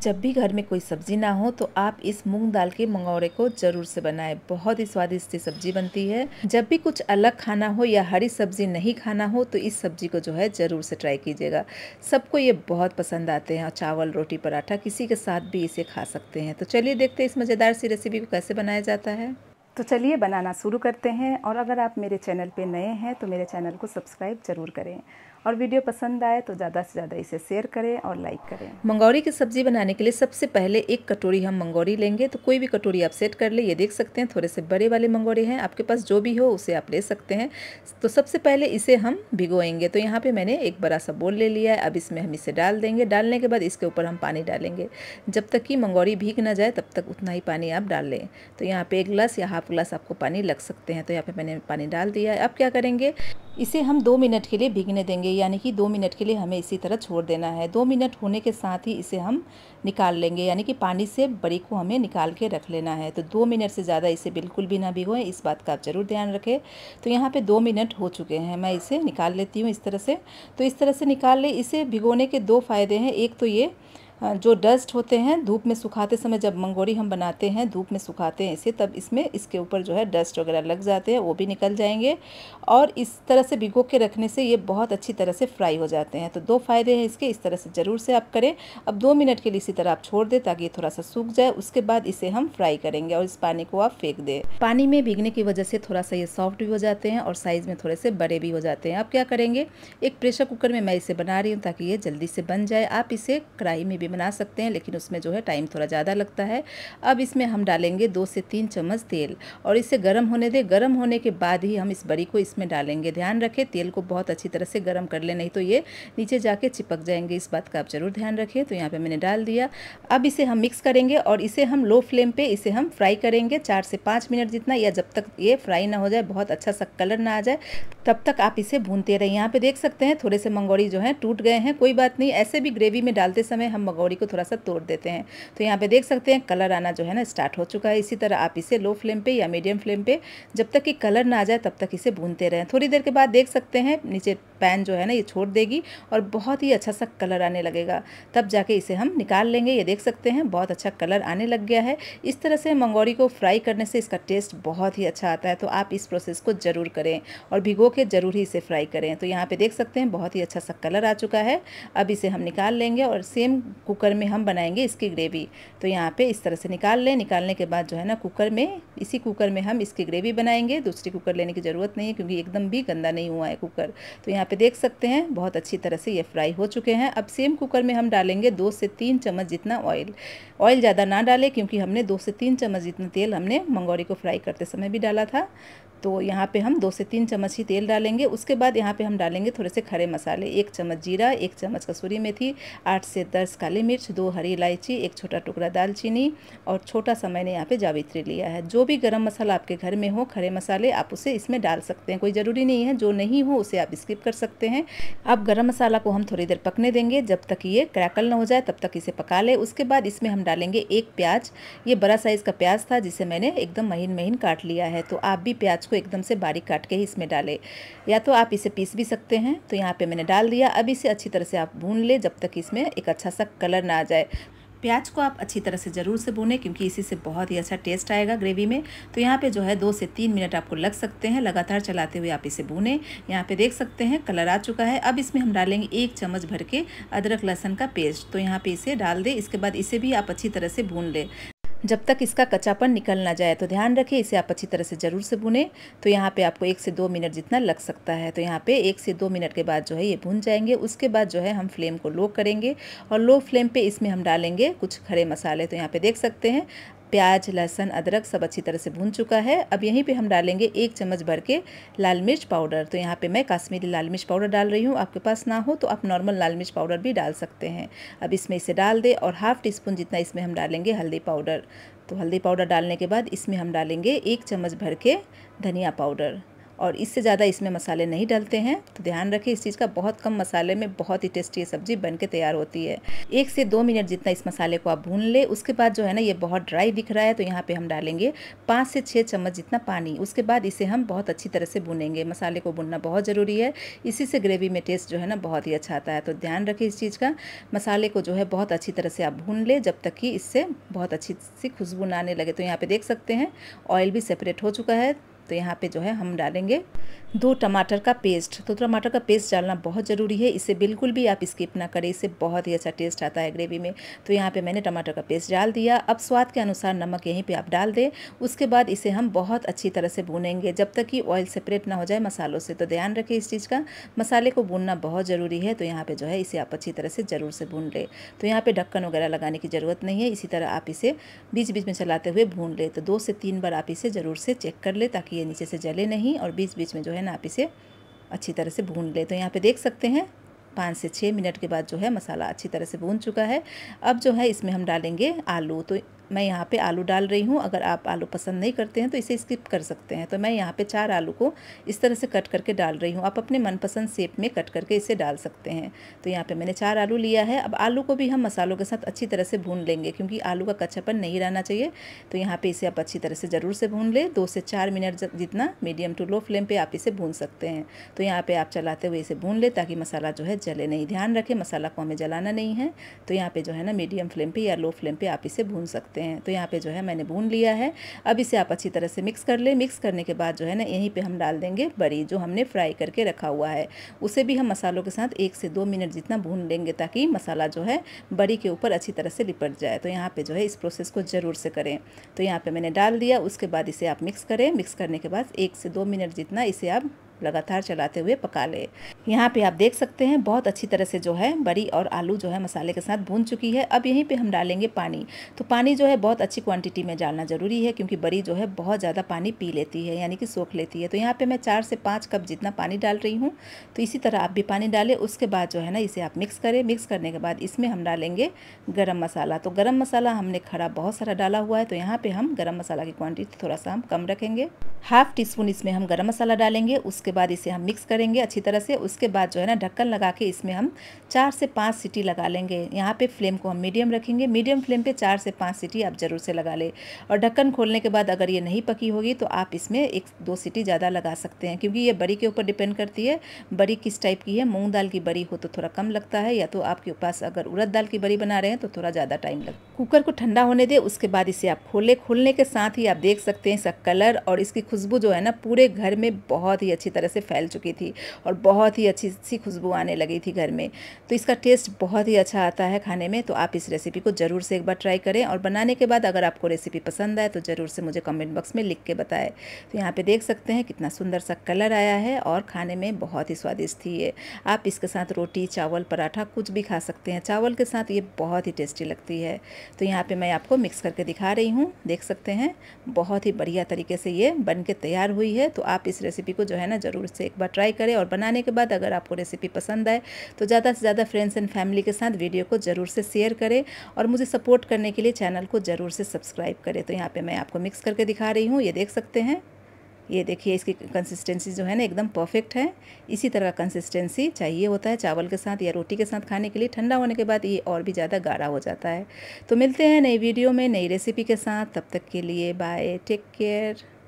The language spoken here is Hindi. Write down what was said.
जब भी घर में कोई सब्ज़ी ना हो तो आप इस मूंग दाल के मंगौरे को ज़रूर से बनाएं बहुत ही स्वादिष्ट सब्ज़ी बनती है जब भी कुछ अलग खाना हो या हरी सब्ज़ी नहीं खाना हो तो इस सब्ज़ी को जो है ज़रूर से ट्राई कीजिएगा सबको ये बहुत पसंद आते हैं और चावल रोटी पराठा किसी के साथ भी इसे खा सकते हैं तो चलिए देखते हैं इस मज़ेदार सी रेसिपी को कैसे बनाया जाता है तो चलिए बनाना शुरू करते हैं और अगर आप मेरे चैनल पर नए हैं तो मेरे चैनल को सब्सक्राइब ज़रूर करें और वीडियो पसंद आए तो ज़्यादा से ज़्यादा इसे शेयर करें और लाइक करें मंगौरी की सब्ज़ी बनाने के लिए सबसे पहले एक कटोरी हम मंगौरी लेंगे तो कोई भी कटोरी आप सेट कर ले ये देख सकते हैं थोड़े से बड़े वाले मंगौरे हैं आपके पास जो भी हो उसे आप ले सकते हैं तो सबसे पहले इसे हम भिगोएंगे तो यहाँ पर मैंने एक बड़ा सा बोल ले लिया है अब इसमें हम इसे डाल देंगे डालने के बाद इसके ऊपर हम पानी डालेंगे जब तक कि मंगौरी भीग ना जाए तब तक उतना ही पानी आप डाल लें तो यहाँ पर एक गिलास या हाफ गिलास आपको पानी लग सकते हैं तो यहाँ पर मैंने पानी डाल दिया है अब क्या करेंगे इसे हम दो मिनट के लिए भीगने देंगे लिए यानी कि दो मिनट के लिए हमें इसी तरह छोड़ देना है दो मिनट होने के साथ ही इसे हम निकाल लेंगे यानी कि पानी से बड़ी को हमें निकाल के रख लेना है तो दो मिनट से ज़्यादा इसे बिल्कुल भी ना भिगोएं इस बात का आप ज़रूर ध्यान रखें तो यहाँ पे दो मिनट हो चुके हैं मैं इसे निकाल लेती हूँ इस तरह से तो इस तरह से निकाल ले इसे भिगोने के दो फ़ायदे हैं एक तो ये जो डस्ट होते हैं धूप में सुखाते समय जब मंगोरी हम बनाते हैं धूप में सुखाते हैं इसे तब इसमें इसके ऊपर जो है डस्ट वगैरह लग जाते हैं वो भी निकल जाएंगे और इस तरह से भिगो के रखने से ये बहुत अच्छी तरह से फ्राई हो जाते हैं तो दो फ़ायदे हैं इसके इस तरह से ज़रूर से आप करें अब दो मिनट के लिए इसी तरह आप छोड़ दें ताकि ये थोड़ा सा सूख जाए उसके बाद इसे हम फ्राई करेंगे और इस पानी को आप फेंक दें पानी में भीगने की वजह से थोड़ा सा ये सॉफ्ट भी हो जाते हैं और साइज़ में थोड़े से बड़े भी हो जाते हैं आप क्या करेंगे एक प्रेशर कुकर में मैं इसे बना रही हूँ ताकि ये जल्दी से बन जाए आप इसे कढ़ाई में भी बना सकते हैं लेकिन उसमें जो है टाइम थोड़ा ज़्यादा लगता है अब इसमें हम डालेंगे दो से तीन चम्मच तेल और इसे गर्म होने दें गर्म होने के बाद ही हम इस बड़ी को इसमें डालेंगे ध्यान रखें तेल को बहुत अच्छी तरह से गर्म कर लें नहीं तो ये नीचे जाके चिपक जाएंगे इस बात का आप ज़रूर ध्यान रखें तो यहाँ पर मैंने डाल दिया अब इसे हम मिक्स करेंगे और इसे हम लो फ्लेम पर इसे हम फ्राई करेंगे चार से पाँच मिनट जितना या जब तक ये फ्राई ना हो जाए बहुत अच्छा सा कलर ना आ जाए तब तक आप इसे भूनते रहें यहाँ पे देख सकते हैं थोड़े से मंगोड़ी जो है टूट गए हैं कोई बात नहीं ऐसे भी ग्रेवी में डालते समय हम मगौड़ी को थोड़ा सा तोड़ देते हैं तो यहाँ पे देख सकते हैं कलर आना जो है ना स्टार्ट हो चुका है इसी तरह आप इसे लो फ्लेम पे या मीडियम फ्लेम पे जब तक कि कलर ना आ जाए तब तक इसे भूनते रहें थोड़ी देर के बाद देख सकते हैं नीचे पैन जो है ना ये छोड़ देगी और बहुत ही अच्छा सा कलर आने लगेगा तब जाके इसे हम निकाल लेंगे ये देख सकते हैं बहुत अच्छा कलर आने लग गया है इस तरह से मंगौड़ी को फ्राई करने से इसका टेस्ट बहुत ही अच्छा आता है तो आप इस प्रोसेस को ज़रूर करें और भिगो के ज़रूर ही इसे फ्राई करें तो यहाँ पे देख सकते हैं बहुत ही अच्छा सा कलर आ चुका है अब इसे हम निकाल लेंगे और सेम कुकर में हम बनाएंगे इसकी ग्रेवी तो यहाँ पे इस तरह से निकाल लें निकालने के बाद जो है ना कुकर में इसी कुकर में हम इसकी ग्रेवी बनाएंगे दूसरी कुकर लेने की ज़रूरत नहीं है क्योंकि एकदम भी गंदा नहीं हुआ है कुकर तो यहाँ पे देख सकते हैं बहुत अच्छी तरह से ये फ्राई हो चुके हैं अब सेम कुकर में हम डालेंगे दो से तीन चम्मच जितना ऑयल ऑयल ज़्यादा ना डालें क्योंकि हमने दो से तीन चम्मच जितना तेल हमने मंगौरी को फ्राई करते समय भी डाला था तो यहाँ पे हम दो से तीन चम्मच ही तेल डालेंगे उसके बाद यहाँ पे हम डालेंगे थोड़े से खड़े मसाले एक चम्मच जीरा एक चम्मच कसूरी मेथी आठ से दस काली मिर्च दो हरी इलायची एक छोटा टुकड़ा दालचीनी और छोटा सा मैंने यहाँ पे जावित्री लिया है जो भी गर्म मसाला आपके घर में हो खड़े मसाले आप उसे इसमें डाल सकते हैं कोई ज़रूरी नहीं है जो नहीं हो उसे आप स्किप कर सकते हैं आप गर्म मसाला को हम थोड़ी देर पकने देंगे जब तक ये क्रैकल ना हो जाए तब तक इसे पका ले उसके बाद इसमें हम डालेंगे एक प्याज ये बड़ा साइज़ का प्याज था जिसे मैंने एकदम महीन महीन काट लिया है तो आप भी प्याज इसको एकदम से बारीक काट के ही इसमें डालें या तो आप इसे पीस भी सकते हैं तो यहाँ पे मैंने डाल दिया अब इसे अच्छी तरह से आप भून लें जब तक इसमें एक अच्छा सा कलर ना आ जाए प्याज को आप अच्छी तरह से ज़रूर से भूनें क्योंकि इसी से बहुत ही अच्छा टेस्ट आएगा ग्रेवी में तो यहाँ पे जो है दो से तीन मिनट आपको लग सकते हैं लगातार चलाते हुए आप इसे भूनें यहाँ पे देख सकते हैं कलर आ चुका है अब इसमें हम डालेंगे एक चम्मच भर के अदरक लहसन का पेस्ट तो यहाँ पे इसे डाल दें इसके बाद इसे भी आप अच्छी तरह से भून लें जब तक इसका कच्चापन निकल ना जाए तो ध्यान रखें इसे आप अच्छी तरह से ज़रूर से भुनें तो यहाँ पे आपको एक से दो मिनट जितना लग सकता है तो यहाँ पे एक से दो मिनट के बाद जो है ये भुन जाएंगे उसके बाद जो है हम फ्लेम को लो करेंगे और लो फ्लेम पे इसमें हम डालेंगे कुछ खड़े मसाले तो यहाँ पे देख सकते हैं प्याज लहसुन अदरक सब अच्छी तरह से भून चुका है अब यहीं पे हम डालेंगे एक चम्मच भर के लाल मिर्च पाउडर तो यहाँ पे मैं काश्मीरी लाल मिर्च पाउडर डाल रही हूँ आपके पास ना हो तो आप नॉर्मल लाल मिर्च पाउडर भी डाल सकते हैं अब इसमें इसे डाल दें और हाफ़ टी स्पून जितना इसमें हम डालेंगे हल्दी पाउडर तो हल्दी पाउडर डालने के बाद इसमें हम डालेंगे एक चम्मच भर के धनिया पाउडर और इससे ज़्यादा इसमें मसाले नहीं डलते हैं तो ध्यान रखें इस चीज़ का बहुत कम मसाले में बहुत ही टेस्टी सब्ज़ी बन के तैयार होती है एक से दो मिनट जितना इस मसाले को आप भून ले उसके बाद जो है ना ये बहुत ड्राई दिख रहा है तो यहाँ पर हम डालेंगे पाँच से छः चम्मच जितना पानी उसके बाद इसे हम बहुत अच्छी तरह से भूनेंगे मसाले को भूनना बहुत ज़रूरी है इसी से ग्रेवी में टेस्ट जो है ना बहुत ही अच्छा आता है तो ध्यान रखें इस चीज़ का मसाले को जो है बहुत अच्छी तरह से आप भून लें जब तक कि इससे बहुत अच्छी सी खुशबू ना आने लगे तो यहाँ पर देख सकते हैं ऑयल भी सेपरेट हो चुका है तो यहाँ पे जो है हम डालेंगे दो टमाटर का पेस्ट तो टमाटर का पेस्ट डालना बहुत ज़रूरी है इसे बिल्कुल भी आप स्किप ना करें इसे बहुत ही अच्छा टेस्ट आता है ग्रेवी में तो यहाँ पे मैंने टमाटर का पेस्ट डाल दिया अब स्वाद के अनुसार नमक यहीं पे आप डाल दें उसके बाद इसे हम बहुत अच्छी तरह से भूनेंगे जब तक कि ऑयल सेपरेट ना हो जाए मसालों से तो ध्यान रखें इस चीज़ का मसाले को भूनना बहुत ज़रूरी है तो यहाँ पर जो है इसे आप अच्छी तरह से ज़रूर से भून लें तो यहाँ पर ढक्कन वगैरह लगाने की ज़रूरत नहीं है इसी तरह आप इसे बीच बीच में चलाते हुए भून लें तो दो से तीन बार आप इसे ज़रूर से चेक कर लें ताकि ये नीचे से जले नहीं और बीच बीच में जो है ना आप इसे अच्छी तरह से भून ले तो यहाँ पे देख सकते हैं पाँच से छः मिनट के बाद जो है मसाला अच्छी तरह से भून चुका है अब जो है इसमें हम डालेंगे आलू तो मैं यहाँ पे आलू डाल रही हूँ अगर आप आलू पसंद नहीं करते हैं तो इसे स्किप कर सकते हैं तो मैं यहाँ पे चार आलू को इस तरह से कट करके डाल रही हूँ आप अपने मनपसंद शेप में कट करके इसे डाल सकते हैं तो यहाँ पे मैंने चार आलू लिया है अब आलू को भी हम मसालों के साथ अच्छी तरह से भून लेंगे क्योंकि आलू का कच्चापन नहीं रहना चाहिए तो यहाँ पर इसे आप अच्छी तरह से ज़रूर से भून लें दो से चार मिनट जितना मीडियम टू लो फ्लेम पर आप इसे भून सकते हैं तो यहाँ पर आप चलाते हुए इसे भून लें ताकि मसाला जो है जले नहीं ध्यान रखें मसाला को हमें जलाना नहीं है तो यहाँ पर जो है ना मीडियम फ्लेम पर या लो फ्लेम पर आप इसे भून सकते हैं सकते हैं तो यहाँ पे जो है मैंने भून लिया है अब इसे आप अच्छी तरह से मिक्स कर लें मिक्स करने के बाद जो है ना यहीं पर हम डाल देंगे बड़ी जो हमने फ्राई करके रखा हुआ है उसे भी हम मसालों के साथ एक से दो मिनट जितना भून लेंगे ताकि मसाला जो है बड़ी के ऊपर अच्छी तरह से लिपट जाए तो यहाँ पर जो है इस प्रोसेस को ज़रूर से करें तो यहाँ पर मैंने डाल दिया उसके बाद इसे आप मिक्स करें मिक्स करने के बाद एक से दो मिनट जितना इसे आप लगातार चलाते हुए पका लें यहाँ पे आप देख सकते हैं बहुत अच्छी तरह से जो है बड़ी और आलू जो है मसाले के साथ भून चुकी है अब यहीं पे हम डालेंगे पानी तो पानी जो है बहुत अच्छी क्वांटिटी में डालना ज़रूरी है क्योंकि बड़ी जो है बहुत ज़्यादा पानी पी लेती है यानी कि सोख लेती है तो यहाँ पर मैं चार से पाँच कप जितना पानी डाल रही हूँ तो इसी तरह आप भी पानी डालें उसके बाद जो है ना इसे आप मिक्स करें मिक्स करने के बाद इसमें हम डालेंगे गर्म मसाला तो गर्म मसाला हमने खड़ा बहुत सारा डाला हुआ है तो यहाँ पर हम गर्म मसाला की क्वान्टिटी थोड़ा सा हम कम रखेंगे हाफ़ टी स्पून इसमें हम गर्म मसाला डालेंगे उसके बाद इसे हम मिक्स करेंगे अच्छी तरह से उसके बाद जो है ना ढक्कन लगा के इसमें हम चार से पाँच सीटी लगा लेंगे यहाँ पे फ्लेम को हम मीडियम रखेंगे मीडियम फ्लेम पे चार से पाँच सीटी आप ज़रूर से लगा ले और ढक्कन खोलने के बाद अगर ये नहीं पकी होगी तो आप इसमें एक दो सीटी ज़्यादा लगा सकते हैं क्योंकि ये बड़ी के ऊपर डिपेंड करती है बड़ी किस टाइप की है मूँग दाल की बड़ी हो तो थोड़ा कम लगता है या तो आपके पास अगर उड़द दाल की बड़ी बना रहे हैं तो थोड़ा ज़्यादा टाइम लग कुकर को ठंडा होने दे उसके बाद इसे आप खोले खोलने के साथ ही आप देख सकते हैं इसका कलर और इसकी खुशबू जो है ना पूरे घर में बहुत ही अच्छी तरह से फैल चुकी थी और बहुत ही ही अच्छी सी खुशबू आने लगी थी घर में तो इसका टेस्ट बहुत ही अच्छा आता है खाने में तो आप इस रेसिपी को ज़रूर से एक बार ट्राई करें और बनाने के बाद अगर आपको रेसिपी पसंद आए तो ज़रूर से मुझे कमेंट बॉक्स में लिख के बताएं तो यहाँ पे देख सकते हैं कितना सुंदर सा कलर आया है और खाने में बहुत ही स्वादिष्ट थी ये आप इसके साथ रोटी चावल पराठा कुछ भी खा सकते हैं चावल के साथ ये बहुत ही टेस्टी लगती है तो यहाँ पर मैं आपको मिक्स करके दिखा रही हूँ देख सकते हैं बहुत ही बढ़िया तरीके से ये बन के तैयार हुई है तो आप इस रेसिपी को जो है ना ज़रूर से एक बार ट्राई करें और बनाने के बाद अगर आपको रेसिपी पसंद आए तो ज़्यादा से ज़्यादा फ्रेंड्स एंड फैमिली के साथ वीडियो को ज़रूर से शेयर करें और मुझे सपोर्ट करने के लिए चैनल को ज़रूर से सब्सक्राइब करें तो यहाँ पर मैं आपको मिक्स करके दिखा रही हूँ ये देख सकते हैं ये देखिए इसकी कंसिस्टेंसी जो है ना एकदम परफेक्ट है इसी तरह का कंसिस्टेंसी चाहिए होता है चावल के साथ या रोटी के साथ खाने के लिए ठंडा होने के बाद ये और भी ज़्यादा गाढ़ा हो जाता है तो मिलते हैं नई वीडियो में नई रेसिपी के साथ तब तक के लिए बाय टेक केयर